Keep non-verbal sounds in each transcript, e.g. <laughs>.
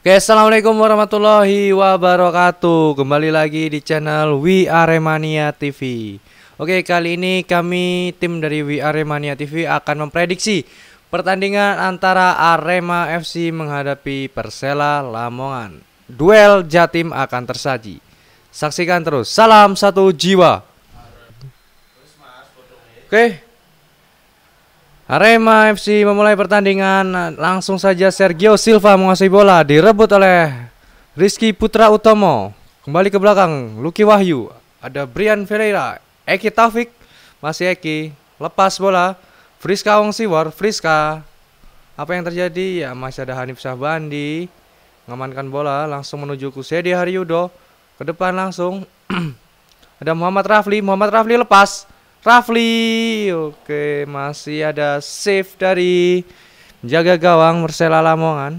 Oke, assalamualaikum warahmatullahi wabarakatuh. Kembali lagi di channel We Mania TV. Oke, kali ini kami tim dari We Mania TV akan memprediksi pertandingan antara Arema FC menghadapi Persela Lamongan. Duel Jatim akan tersaji. Saksikan terus. Salam satu jiwa. Oke. Arema FC memulai pertandingan. Langsung saja Sergio Silva menguasai bola, direbut oleh Rizky Putra Utomo. Kembali ke belakang, Lucky Wahyu. Ada Brian Ferreira, Eki Taufik, masih Eki, lepas bola. Friska Wong Siwar, Friska. Apa yang terjadi? Ya masih ada Hanif Syahbandi. Ngamankan bola, langsung menuju Kusedi Haryudo. Ke depan langsung. <clears throat> ada Muhammad Rafli, Muhammad Rafli lepas. Rafli. Oke, masih ada save dari jaga gawang Mersela Lamongan.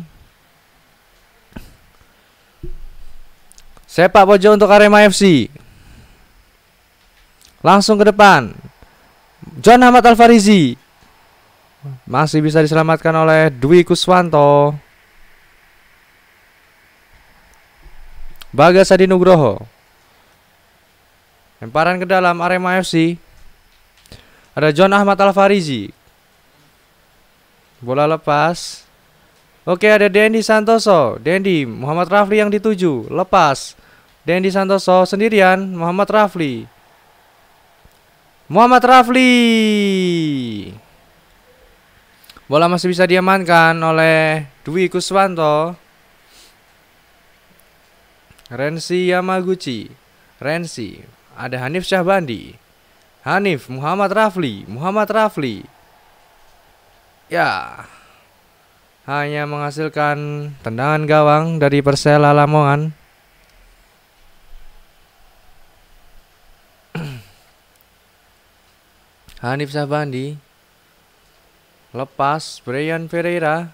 Sepak pojok untuk Arema FC. Langsung ke depan. John Ahmad Alfarizi. Masih bisa diselamatkan oleh Dwi Kuswanto. Bagas Adi Nugroho. Lemparan ke dalam Arema FC. Ada John Ahmad Alfarizi. Bola lepas. Oke, ada Dendi Santoso. Dendi, Muhammad Rafli yang dituju. Lepas. Dendi Santoso sendirian, Muhammad Rafli. Muhammad Rafli. Bola masih bisa diamankan oleh Dwi Kuswanto. Rensi Yamaguchi. Rensi. Ada Hanif Syahbandi. Hanif Muhammad Rafli Muhammad Rafli ya hanya menghasilkan tendangan gawang dari Persela Lamongan <clears throat> Hanif Sabandi lepas Brian Pereira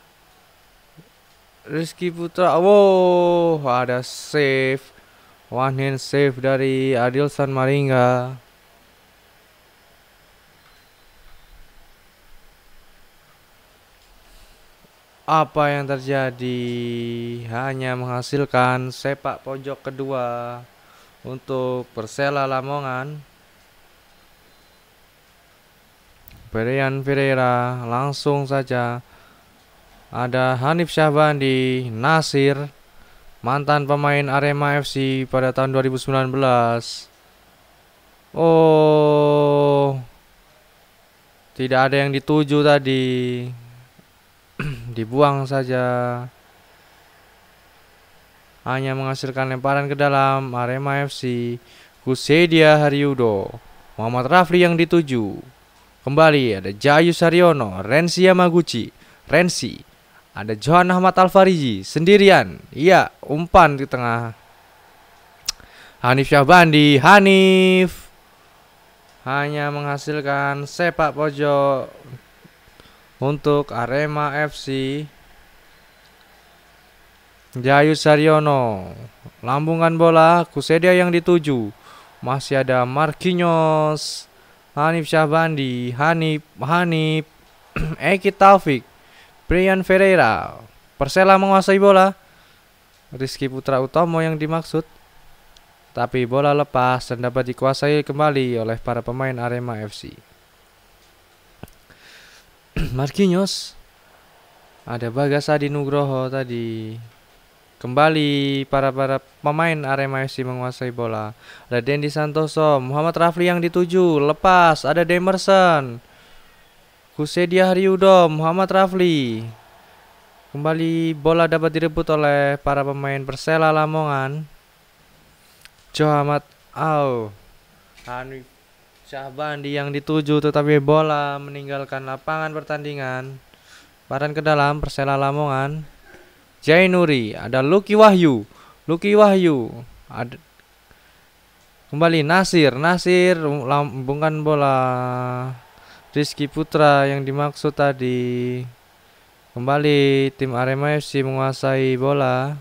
Rizky Putra wow ada save one hand save dari Adilson Maringa. Apa yang terjadi? Hanya menghasilkan sepak pojok kedua untuk Persela Lamongan. berian Pereira langsung saja ada Hanif Syahbandi Nasir mantan pemain Arema FC pada tahun 2019 Oh tidak ada yang dituju tadi <clears throat> dibuang saja. Hanya menghasilkan lemparan ke dalam Arema FC Kusedia Haryudo Muhammad Rafli yang dituju Kembali ada Jayu Saryono Rensi Yamaguchi Rensi Ada Johan Ahmad Alfariji Sendirian Iya umpan di tengah Hanif Syahbandi Hanif hanya menghasilkan sepak pojok untuk Arema FC Jayu Saryono lambungan bola Kusedia yang dituju masih ada Marquinhos Hanif Syahbandi Hanif Hanif <clears throat> Eki Taufik Brian Ferreira Persela menguasai bola Rizky Putra Utomo yang dimaksud tapi bola lepas dan dapat dikuasai kembali oleh para pemain Arema FC. <clears throat> Marquinhos. Ada Bagas Adi Nugroho tadi. Kembali para-para pemain Arema FC menguasai bola. Ada Dendi Santoso, Muhammad Rafli yang dituju, lepas, ada Demerson. Kusedia Haryudo, Muhammad Rafli. Kembali bola dapat direbut oleh para pemain Persela Lamongan. Johamat Au. Hanif Bandi yang dituju tetapi bola meninggalkan lapangan pertandingan. Paran ke dalam Persela Lamongan. Jainuri, ada Lucky Wahyu. Lucky Wahyu. Ada kembali Nasir. Nasir lambungkan bola. Rizky Putra yang dimaksud tadi. Kembali tim Arema FC menguasai bola.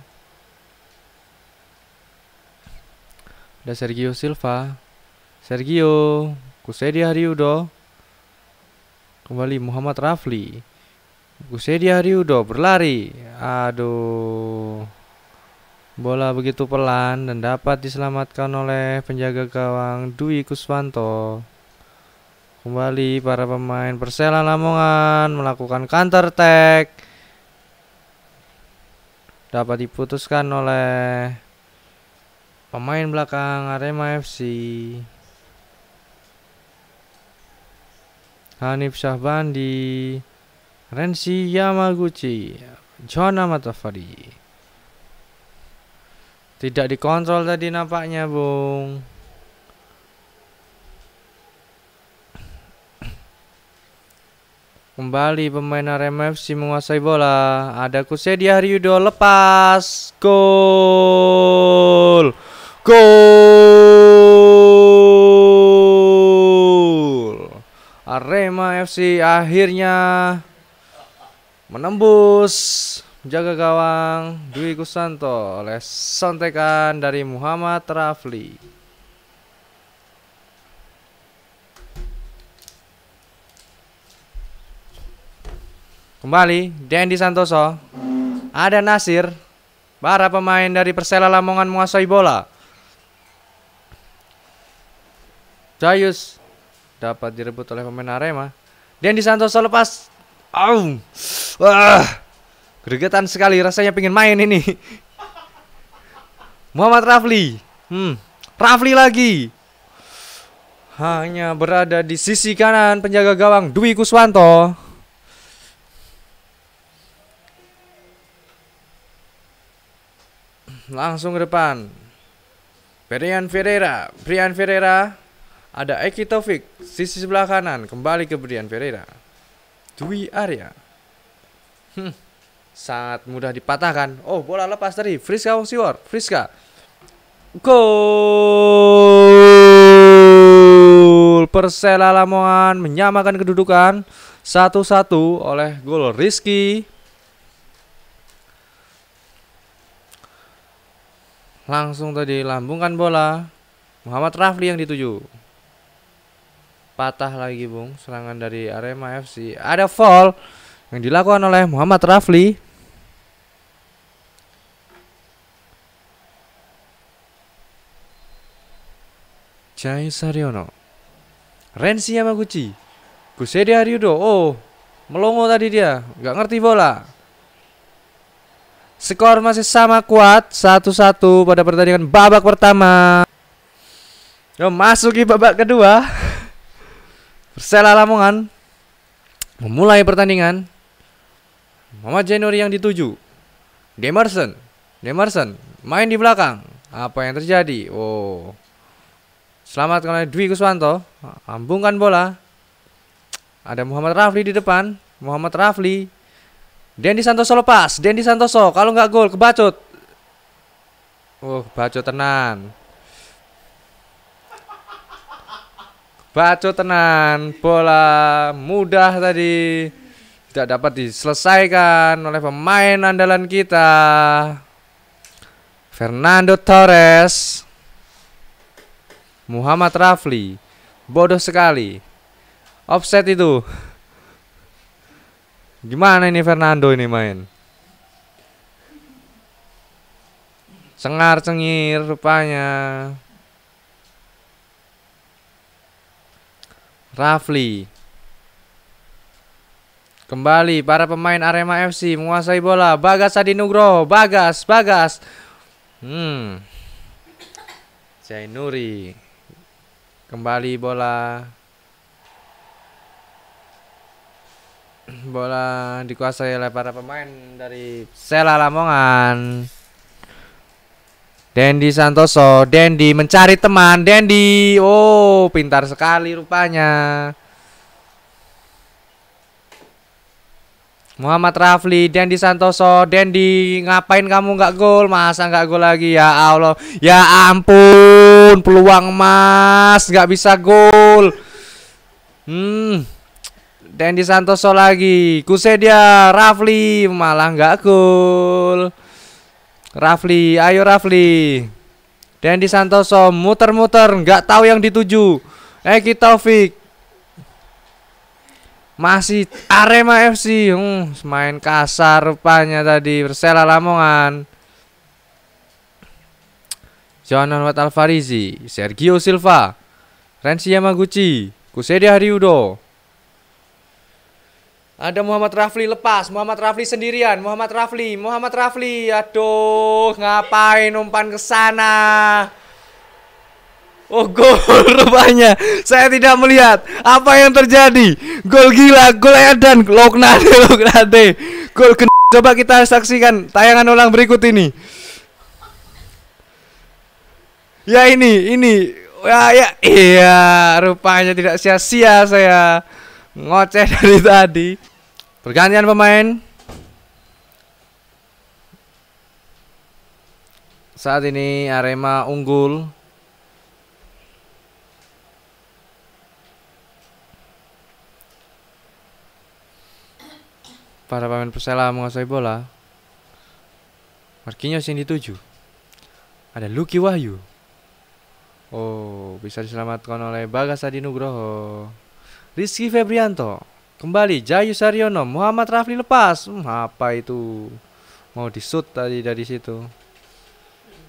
Ada Sergio Silva. Sergio Kusedi Hariudo kembali Muhammad Rafli Kusedi Hariudo berlari aduh bola begitu pelan dan dapat diselamatkan oleh penjaga gawang Dwi Kuswanto kembali para pemain Persela Lamongan melakukan counter attack dapat diputuskan oleh pemain belakang Arema FC Hanif Syahbandi, Rensi Yamaguchi, John Amatafari. Tidak dikontrol tadi nampaknya, Bung. Kembali pemain RMFC menguasai bola. Ada Kusedia Haryudo lepas. Gol. Gol. Arema FC akhirnya menembus jaga gawang Dwi Kusanto oleh sontekan dari Muhammad Rafli. Kembali Dendi Santoso. Ada Nasir. Para pemain dari Persela Lamongan menguasai bola. Jayus dapat direbut oleh pemain Arema. di Santoso lepas. Au. Wah. Gregetan sekali rasanya pengen main ini. <laughs> Muhammad Rafli. Hmm. Rafli lagi. Hanya berada di sisi kanan penjaga gawang Dwi Kuswanto. Langsung ke depan. Brian Ferreira, Brian Ferreira ada Eki Taufik, sisi sebelah kanan, kembali ke Brian Pereira. Dwi Arya. Hmm, sangat mudah dipatahkan. Oh, bola lepas dari Friska Wasiwar. Friska. Gol! Persela Lamongan menyamakan kedudukan 1-1 oleh gol Rizky langsung tadi lambungkan bola Muhammad Rafli yang dituju patah lagi bung serangan dari Arema FC ada foul yang dilakukan oleh Muhammad Rafli Jai Saryono Renzi Yamaguchi Gusede Haryudo Oh melongo tadi dia nggak ngerti bola Skor masih sama kuat satu satu pada pertandingan babak pertama Yo, Masuki babak kedua <laughs> Persela Lamongan memulai pertandingan. Muhammad Januri yang dituju. Demerson. Demerson main di belakang. Apa yang terjadi? Oh. Selamat oleh Dwi Kuswanto. Ambungkan bola. Ada Muhammad Rafli di depan. Muhammad Rafli. Dendi Santoso lepas. Dendi Santoso kalau nggak gol kebacut. Oh, bacut tenan. Baco tenan bola mudah tadi tidak dapat diselesaikan oleh pemain andalan kita Fernando Torres Muhammad Rafli bodoh sekali offset itu gimana ini Fernando ini main sengar cengir rupanya Rafli. Kembali para pemain Arema FC menguasai bola. Bagas Adi Nugroho, Bagas, Bagas. Hmm. Jainuri. Kembali bola. Bola dikuasai oleh para pemain dari Sela Lamongan. Dendi Santoso, Dendi mencari teman, Dendi. Oh, pintar sekali rupanya. Muhammad Rafli, Dendi Santoso, Dendi ngapain kamu nggak gol? Masa nggak gol lagi ya Allah? Ya ampun, peluang emas nggak bisa gol. Hmm, Dendi Santoso lagi, Kusedia, Rafli malah nggak gol. Rafli, ayo Rafli. Dendi Santoso muter-muter, nggak tahu yang dituju. Eki Taufik. Masih Arema FC, hmm, main kasar rupanya tadi Persela Lamongan. Jonan Wat Sergio Silva, Renzi Yamaguchi, Kusedi Hariudo, ada Muhammad Rafli lepas, Muhammad Rafli sendirian, Muhammad Rafli, Muhammad Rafli, aduh, ngapain umpan ke sana? Oh gol <laughs> rupanya Saya tidak melihat Apa yang terjadi Gol gila Gol edan Loknade Loknade <laughs> Gol gen Coba kita saksikan Tayangan ulang berikut ini Ya ini Ini Ya ya Iya Rupanya tidak sia-sia saya ngoceh dari tadi pergantian pemain saat ini Arema unggul para pemain Persela menguasai bola Marquinhos yang dituju ada Lucky Wahyu Oh, bisa diselamatkan oleh Bagas Adi Nugroho. Rizky Febrianto. Kembali Jayu Saryono, Muhammad Rafli lepas. Hmm, apa itu? Mau disut tadi dari situ.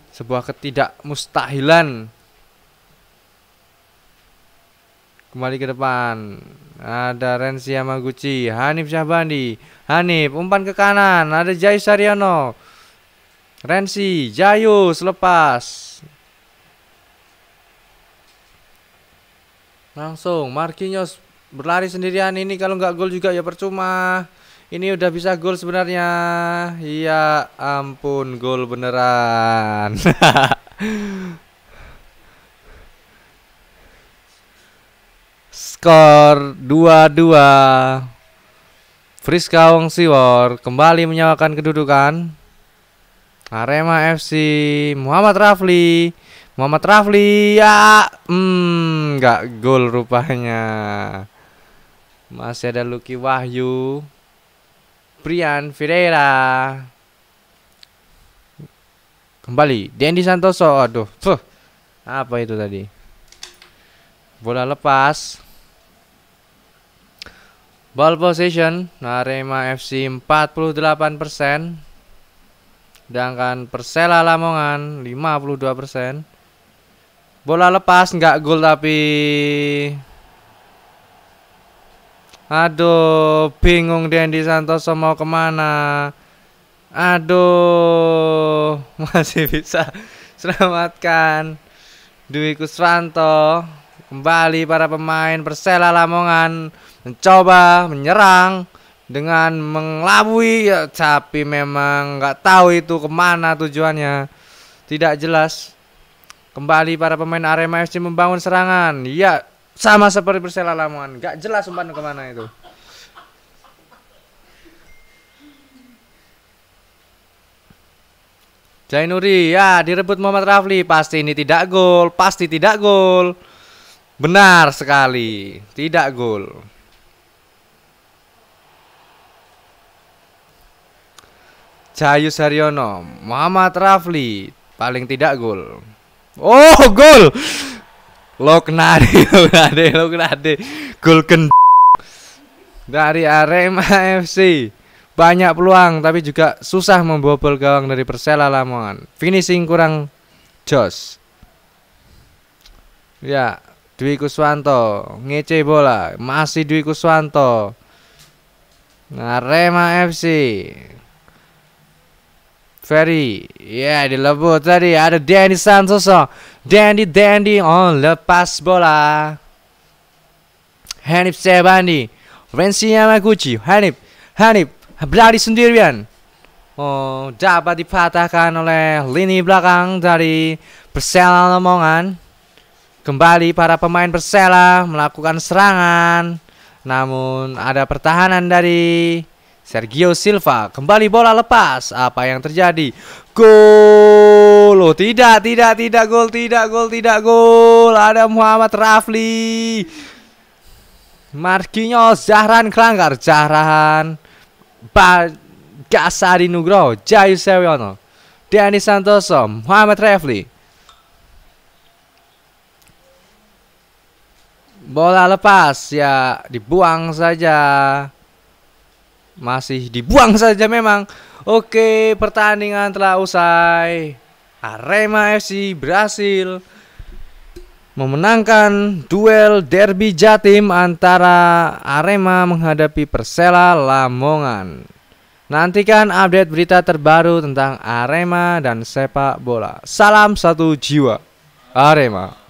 Sebuah ketidakmustahilan. Kembali ke depan. Ada Renzi Yamaguchi, Hanif Syahbandi. Hanif umpan ke kanan, ada Jayu Saryono. Renzi, Jayu selepas. Langsung Marquinhos berlari sendirian ini kalau nggak gol juga ya percuma ini udah bisa gol sebenarnya Iya, ampun gol beneran <laughs> skor 2-2 Friska Wong Siwar kembali menyamakan kedudukan Arema FC Muhammad Rafli Muhammad Rafli ya hmm nggak gol rupanya masih ada Lucky Wahyu. Brian Ferreira. Kembali Dendi Santoso. Aduh. Puh. Apa itu tadi? Bola lepas. Ball position, Arema FC 48%. Sedangkan Persela Lamongan 52%. Bola lepas nggak gol tapi Aduh, bingung Dendi Santoso mau kemana. Aduh, <laughs> masih bisa selamatkan Dwi Kuswanto. Kembali para pemain Persela Lamongan mencoba menyerang dengan mengelabui ya, tapi memang nggak tahu itu kemana tujuannya tidak jelas kembali para pemain Arema FC membangun serangan ya sama seperti Persela Lamongan gak jelas umpan kemana itu Jainuri ya direbut Muhammad Rafli pasti ini tidak gol pasti tidak gol benar sekali tidak gol Jayus Saryono, Muhammad Rafli paling tidak gol oh gol lo kena deh <laughs> lo kena deh lo kena dari Arema FC banyak peluang tapi juga susah membobol gawang dari Persela Lamongan finishing kurang jos ya Dwi Kuswanto ngece bola masih Dwi Kuswanto Arema FC Ferry Ya di dilebut tadi ada Dandy Santoso Dandy Dandy on lepas bola Hanif Sebandi Rensi Yamaguchi Hanif Hanif berlari sendirian Oh, dapat dipatahkan oleh lini belakang dari Persela Lamongan. Kembali para pemain Persela melakukan serangan. Namun ada pertahanan dari Sergio Silva kembali bola lepas. Apa yang terjadi? Gol. Oh, tidak, tidak, tidak gol, tidak gol, tidak gol. Ada Muhammad Rafli. Marquinhos Zahran Klanggar Zahran Gasari Nugroho Jayu Sewiono Dani Santoso Muhammad Rafli Bola lepas ya dibuang saja masih dibuang <laughs> saja memang. Oke, pertandingan telah usai. Arema FC berhasil memenangkan duel derby Jatim antara Arema menghadapi Persela Lamongan. Nantikan update berita terbaru tentang Arema dan sepak bola. Salam satu jiwa. Arema.